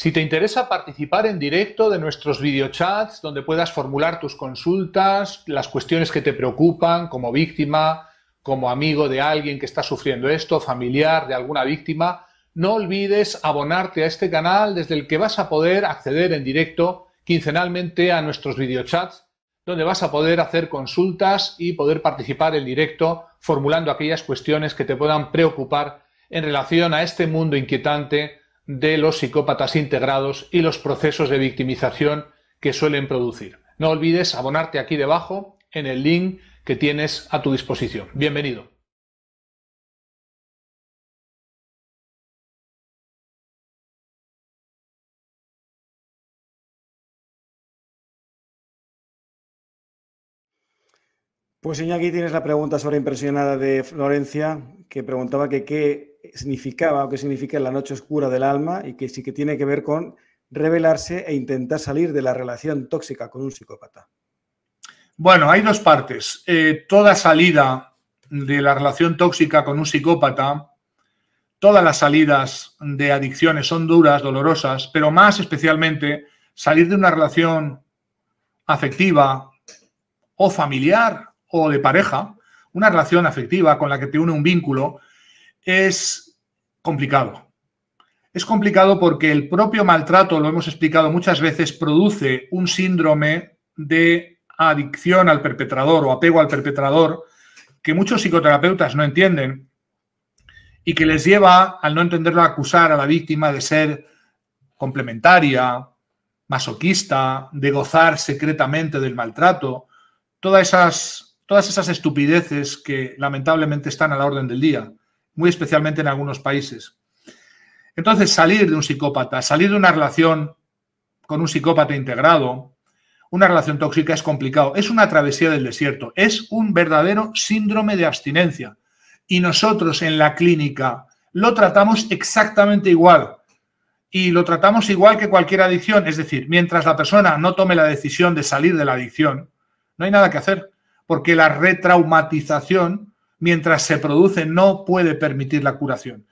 Si te interesa participar en directo de nuestros videochats, donde puedas formular tus consultas, las cuestiones que te preocupan como víctima, como amigo de alguien que está sufriendo esto, familiar de alguna víctima, no olvides abonarte a este canal desde el que vas a poder acceder en directo quincenalmente a nuestros videochats, donde vas a poder hacer consultas y poder participar en directo formulando aquellas cuestiones que te puedan preocupar en relación a este mundo inquietante de los psicópatas integrados y los procesos de victimización que suelen producir. No olvides abonarte aquí debajo en el link que tienes a tu disposición. Bienvenido. Pues aquí tienes la pregunta sobre impresionada de Florencia, que preguntaba que qué significaba o qué significa la noche oscura del alma y que sí que tiene que ver con revelarse e intentar salir de la relación tóxica con un psicópata. Bueno, hay dos partes. Eh, toda salida de la relación tóxica con un psicópata, todas las salidas de adicciones son duras, dolorosas, pero más especialmente salir de una relación afectiva o familiar o de pareja, una relación afectiva con la que te une un vínculo, es complicado. Es complicado porque el propio maltrato, lo hemos explicado muchas veces, produce un síndrome de adicción al perpetrador o apego al perpetrador que muchos psicoterapeutas no entienden y que les lleva, al no entenderlo, a acusar a la víctima de ser complementaria, masoquista, de gozar secretamente del maltrato. Todas esas todas esas estupideces que lamentablemente están a la orden del día, muy especialmente en algunos países. Entonces, salir de un psicópata, salir de una relación con un psicópata integrado, una relación tóxica es complicado, es una travesía del desierto, es un verdadero síndrome de abstinencia. Y nosotros en la clínica lo tratamos exactamente igual. Y lo tratamos igual que cualquier adicción, es decir, mientras la persona no tome la decisión de salir de la adicción, no hay nada que hacer porque la retraumatización, mientras se produce, no puede permitir la curación.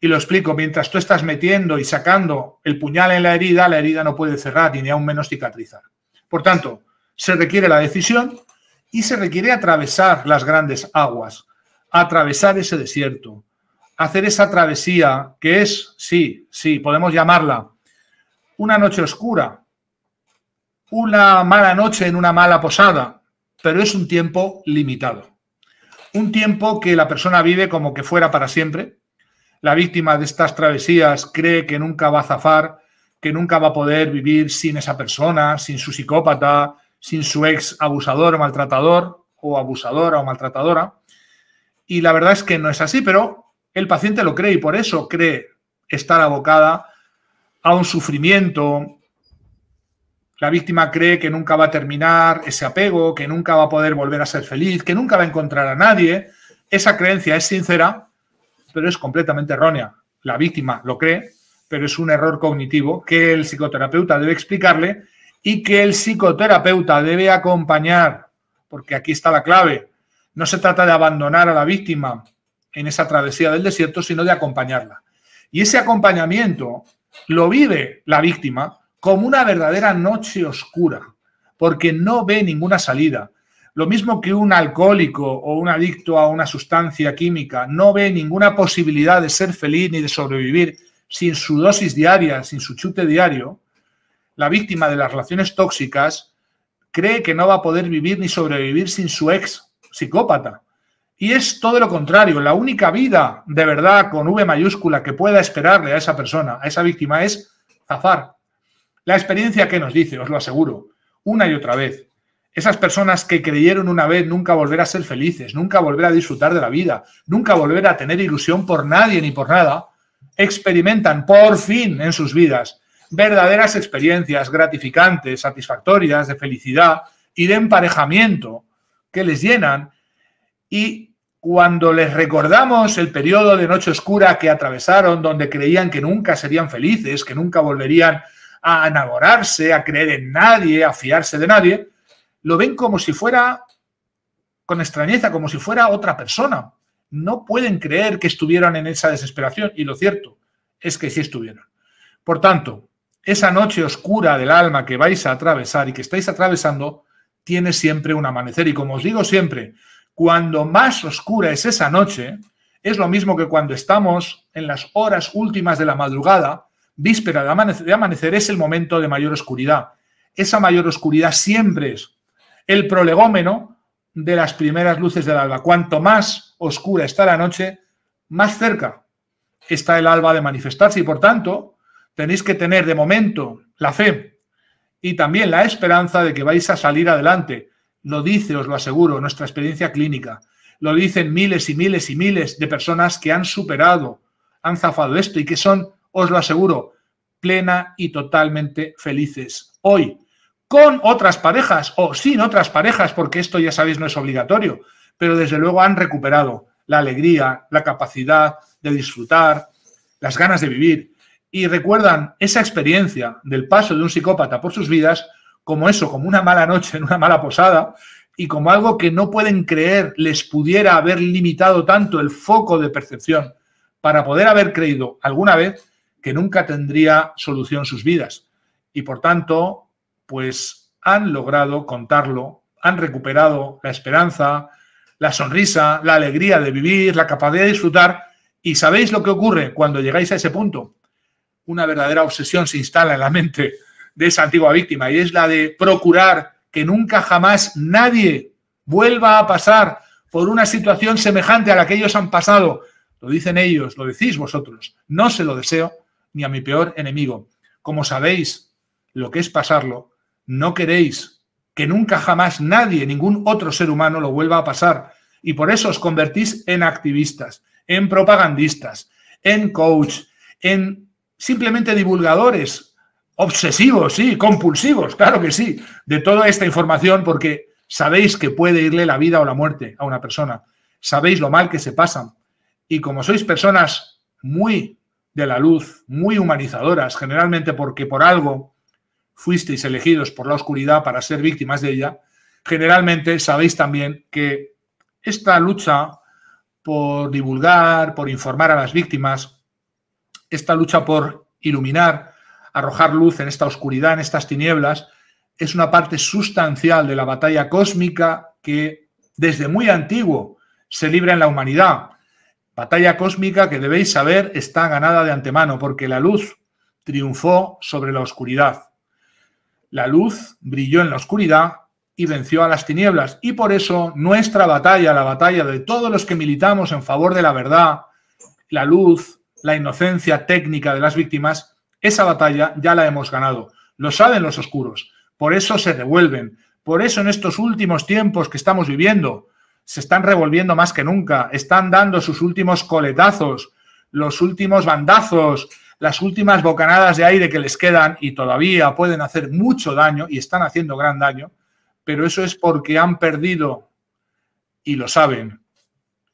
Y lo explico, mientras tú estás metiendo y sacando el puñal en la herida, la herida no puede cerrar ni aún menos cicatrizar. Por tanto, se requiere la decisión y se requiere atravesar las grandes aguas, atravesar ese desierto, hacer esa travesía que es, sí, sí, podemos llamarla una noche oscura, una mala noche en una mala posada, pero es un tiempo limitado. Un tiempo que la persona vive como que fuera para siempre. La víctima de estas travesías cree que nunca va a zafar, que nunca va a poder vivir sin esa persona, sin su psicópata, sin su ex abusador o maltratador, o abusadora o maltratadora. Y la verdad es que no es así, pero el paciente lo cree y por eso cree estar abocada a un sufrimiento, la víctima cree que nunca va a terminar ese apego, que nunca va a poder volver a ser feliz, que nunca va a encontrar a nadie. Esa creencia es sincera, pero es completamente errónea. La víctima lo cree, pero es un error cognitivo que el psicoterapeuta debe explicarle y que el psicoterapeuta debe acompañar, porque aquí está la clave. No se trata de abandonar a la víctima en esa travesía del desierto, sino de acompañarla. Y ese acompañamiento lo vive la víctima, como una verdadera noche oscura, porque no ve ninguna salida. Lo mismo que un alcohólico o un adicto a una sustancia química no ve ninguna posibilidad de ser feliz ni de sobrevivir sin su dosis diaria, sin su chute diario, la víctima de las relaciones tóxicas cree que no va a poder vivir ni sobrevivir sin su ex psicópata. Y es todo lo contrario, la única vida de verdad con V mayúscula que pueda esperarle a esa persona, a esa víctima, es zafar, la experiencia que nos dice, os lo aseguro, una y otra vez, esas personas que creyeron una vez nunca volver a ser felices, nunca volver a disfrutar de la vida, nunca volver a tener ilusión por nadie ni por nada, experimentan por fin en sus vidas verdaderas experiencias gratificantes, satisfactorias, de felicidad y de emparejamiento que les llenan. Y cuando les recordamos el periodo de noche oscura que atravesaron, donde creían que nunca serían felices, que nunca volverían a enamorarse, a creer en nadie, a fiarse de nadie, lo ven como si fuera, con extrañeza, como si fuera otra persona. No pueden creer que estuvieran en esa desesperación y lo cierto es que sí estuvieron. Por tanto, esa noche oscura del alma que vais a atravesar y que estáis atravesando tiene siempre un amanecer. Y como os digo siempre, cuando más oscura es esa noche, es lo mismo que cuando estamos en las horas últimas de la madrugada víspera de amanecer, de amanecer es el momento de mayor oscuridad. Esa mayor oscuridad siempre es el prolegómeno de las primeras luces del alba. Cuanto más oscura está la noche, más cerca está el alba de manifestarse y por tanto tenéis que tener de momento la fe y también la esperanza de que vais a salir adelante. Lo dice, os lo aseguro, nuestra experiencia clínica. Lo dicen miles y miles y miles de personas que han superado, han zafado esto y que son os lo aseguro, plena y totalmente felices. Hoy, con otras parejas o sin otras parejas, porque esto ya sabéis no es obligatorio, pero desde luego han recuperado la alegría, la capacidad de disfrutar, las ganas de vivir y recuerdan esa experiencia del paso de un psicópata por sus vidas como eso, como una mala noche en una mala posada y como algo que no pueden creer les pudiera haber limitado tanto el foco de percepción para poder haber creído alguna vez que nunca tendría solución sus vidas. Y por tanto, pues han logrado contarlo, han recuperado la esperanza, la sonrisa, la alegría de vivir, la capacidad de disfrutar. Y sabéis lo que ocurre cuando llegáis a ese punto. Una verdadera obsesión se instala en la mente de esa antigua víctima y es la de procurar que nunca jamás nadie vuelva a pasar por una situación semejante a la que ellos han pasado. Lo dicen ellos, lo decís vosotros. No se lo deseo ni a mi peor enemigo. Como sabéis lo que es pasarlo, no queréis que nunca jamás nadie, ningún otro ser humano lo vuelva a pasar. Y por eso os convertís en activistas, en propagandistas, en coach, en simplemente divulgadores obsesivos, sí, compulsivos, claro que sí, de toda esta información porque sabéis que puede irle la vida o la muerte a una persona, sabéis lo mal que se pasan. Y como sois personas muy de la luz, muy humanizadoras, generalmente porque por algo fuisteis elegidos por la oscuridad para ser víctimas de ella, generalmente sabéis también que esta lucha por divulgar, por informar a las víctimas, esta lucha por iluminar, arrojar luz en esta oscuridad, en estas tinieblas, es una parte sustancial de la batalla cósmica que desde muy antiguo se libra en la humanidad. Batalla cósmica que debéis saber está ganada de antemano, porque la luz triunfó sobre la oscuridad. La luz brilló en la oscuridad y venció a las tinieblas. Y por eso nuestra batalla, la batalla de todos los que militamos en favor de la verdad, la luz, la inocencia técnica de las víctimas, esa batalla ya la hemos ganado. Lo saben los oscuros. Por eso se revuelven. Por eso en estos últimos tiempos que estamos viviendo, se están revolviendo más que nunca, están dando sus últimos coletazos, los últimos bandazos, las últimas bocanadas de aire que les quedan y todavía pueden hacer mucho daño y están haciendo gran daño, pero eso es porque han perdido y lo saben.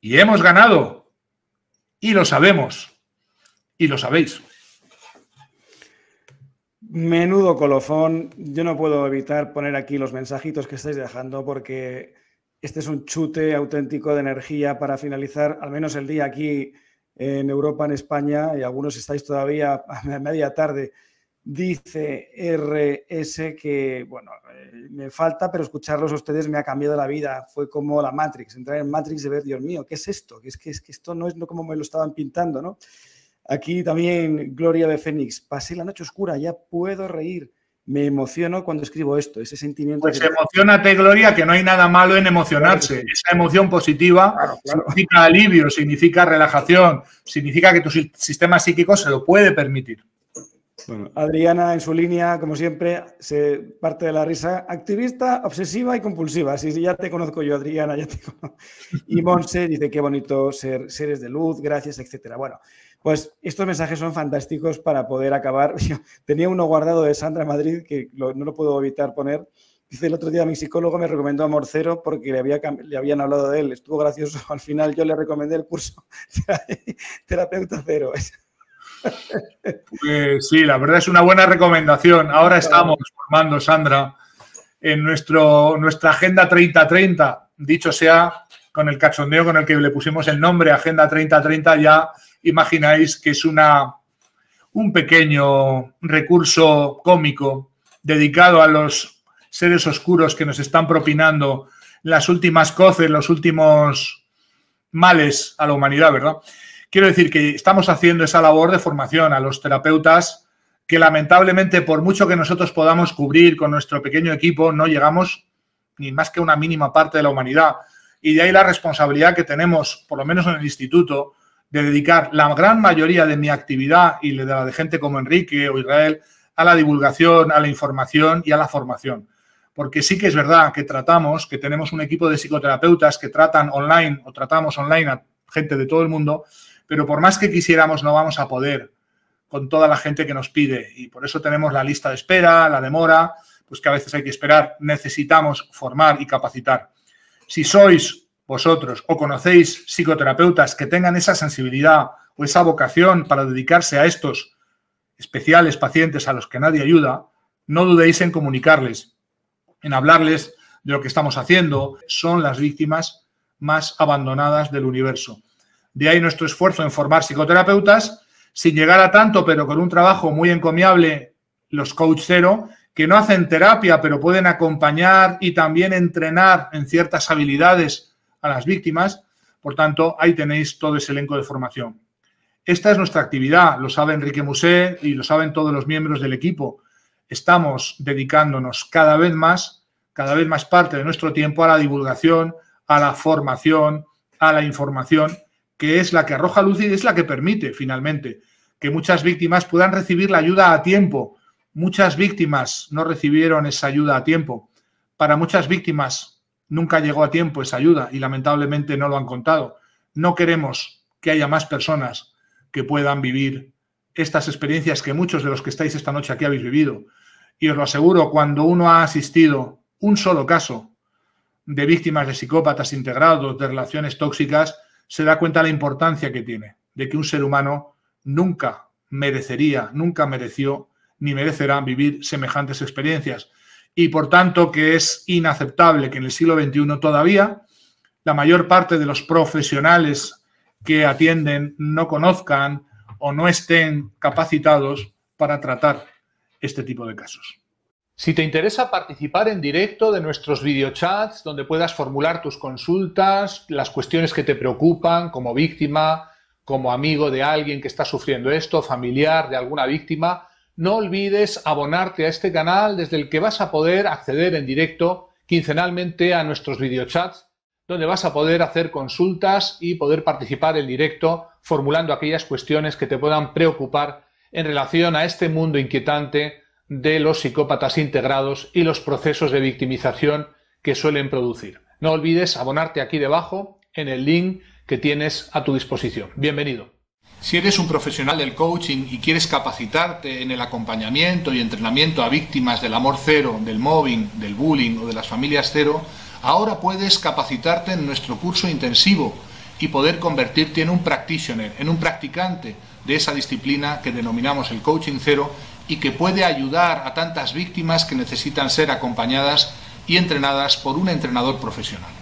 Y hemos ganado y lo sabemos y lo sabéis. Menudo colofón. Yo no puedo evitar poner aquí los mensajitos que estáis dejando porque este es un chute auténtico de energía para finalizar al menos el día aquí en Europa, en España, y algunos estáis todavía a media tarde. Dice RS que, bueno, eh, me falta, pero escucharlos a ustedes me ha cambiado la vida. Fue como la Matrix, entrar en Matrix y ver, Dios mío, ¿qué es esto? Es que, es que esto no es como me lo estaban pintando, ¿no? Aquí también Gloria de Fénix, pasé la noche oscura, ya puedo reír me emociono cuando escribo esto, ese sentimiento. Pues emocionate, Gloria, que no hay nada malo en emocionarse. Esa emoción positiva significa alivio, significa relajación, significa que tu sistema psíquico se lo puede permitir. Adriana, en su línea, como siempre, se parte de la risa. Activista, obsesiva y compulsiva. Sí, ya te conozco yo, Adriana, ya te Y Monse dice, qué bonito ser seres de luz, gracias, etcétera. Bueno, pues estos mensajes son fantásticos para poder acabar. tenía uno guardado de Sandra Madrid que no lo puedo evitar poner. Dice, el otro día mi psicólogo me recomendó a Morcero porque le, había, le habían hablado de él. Estuvo gracioso. Al final yo le recomendé el curso Terapeuta Cero. Pues, sí, la verdad es una buena recomendación. Ahora estamos formando, Sandra, en nuestro, nuestra Agenda 3030. Dicho sea, con el cachondeo con el que le pusimos el nombre Agenda 3030, ya imagináis que es una, un pequeño recurso cómico dedicado a los seres oscuros que nos están propinando las últimas coces, los últimos males a la humanidad, ¿verdad? Quiero decir que estamos haciendo esa labor de formación a los terapeutas que lamentablemente por mucho que nosotros podamos cubrir con nuestro pequeño equipo, no llegamos ni más que una mínima parte de la humanidad y de ahí la responsabilidad que tenemos, por lo menos en el instituto, de dedicar la gran mayoría de mi actividad y de la de gente como Enrique o Israel a la divulgación, a la información y a la formación. Porque sí que es verdad que tratamos, que tenemos un equipo de psicoterapeutas que tratan online o tratamos online a gente de todo el mundo, pero por más que quisiéramos no vamos a poder con toda la gente que nos pide. Y por eso tenemos la lista de espera, la demora, pues que a veces hay que esperar. Necesitamos formar y capacitar. Si sois vosotros o conocéis psicoterapeutas que tengan esa sensibilidad o esa vocación para dedicarse a estos especiales pacientes a los que nadie ayuda, no dudéis en comunicarles, en hablarles de lo que estamos haciendo. Son las víctimas más abandonadas del universo. De ahí nuestro esfuerzo en formar psicoterapeutas, sin llegar a tanto, pero con un trabajo muy encomiable, los coach cero, que no hacen terapia, pero pueden acompañar y también entrenar en ciertas habilidades a las víctimas. Por tanto, ahí tenéis todo ese elenco de formación. Esta es nuestra actividad, lo sabe Enrique Musé y lo saben todos los miembros del equipo. Estamos dedicándonos cada vez más, cada vez más parte de nuestro tiempo a la divulgación, a la formación, a la información, que es la que arroja luz y es la que permite, finalmente, que muchas víctimas puedan recibir la ayuda a tiempo Muchas víctimas no recibieron esa ayuda a tiempo. Para muchas víctimas nunca llegó a tiempo esa ayuda y lamentablemente no lo han contado. No queremos que haya más personas que puedan vivir estas experiencias que muchos de los que estáis esta noche aquí habéis vivido. Y os lo aseguro, cuando uno ha asistido un solo caso de víctimas de psicópatas integrados, de relaciones tóxicas, se da cuenta la importancia que tiene, de que un ser humano nunca merecería, nunca mereció ni merecerán vivir semejantes experiencias. Y por tanto que es inaceptable que en el siglo XXI todavía la mayor parte de los profesionales que atienden no conozcan o no estén capacitados para tratar este tipo de casos. Si te interesa participar en directo de nuestros videochats, donde puedas formular tus consultas, las cuestiones que te preocupan como víctima, como amigo de alguien que está sufriendo esto, familiar de alguna víctima, no olvides abonarte a este canal desde el que vas a poder acceder en directo quincenalmente a nuestros videochats, donde vas a poder hacer consultas y poder participar en directo formulando aquellas cuestiones que te puedan preocupar en relación a este mundo inquietante de los psicópatas integrados y los procesos de victimización que suelen producir. No olvides abonarte aquí debajo en el link que tienes a tu disposición. Bienvenido. Si eres un profesional del coaching y quieres capacitarte en el acompañamiento y entrenamiento a víctimas del amor cero, del mobbing, del bullying o de las familias cero, ahora puedes capacitarte en nuestro curso intensivo y poder convertirte en un practitioner, en un practicante de esa disciplina que denominamos el coaching cero y que puede ayudar a tantas víctimas que necesitan ser acompañadas y entrenadas por un entrenador profesional.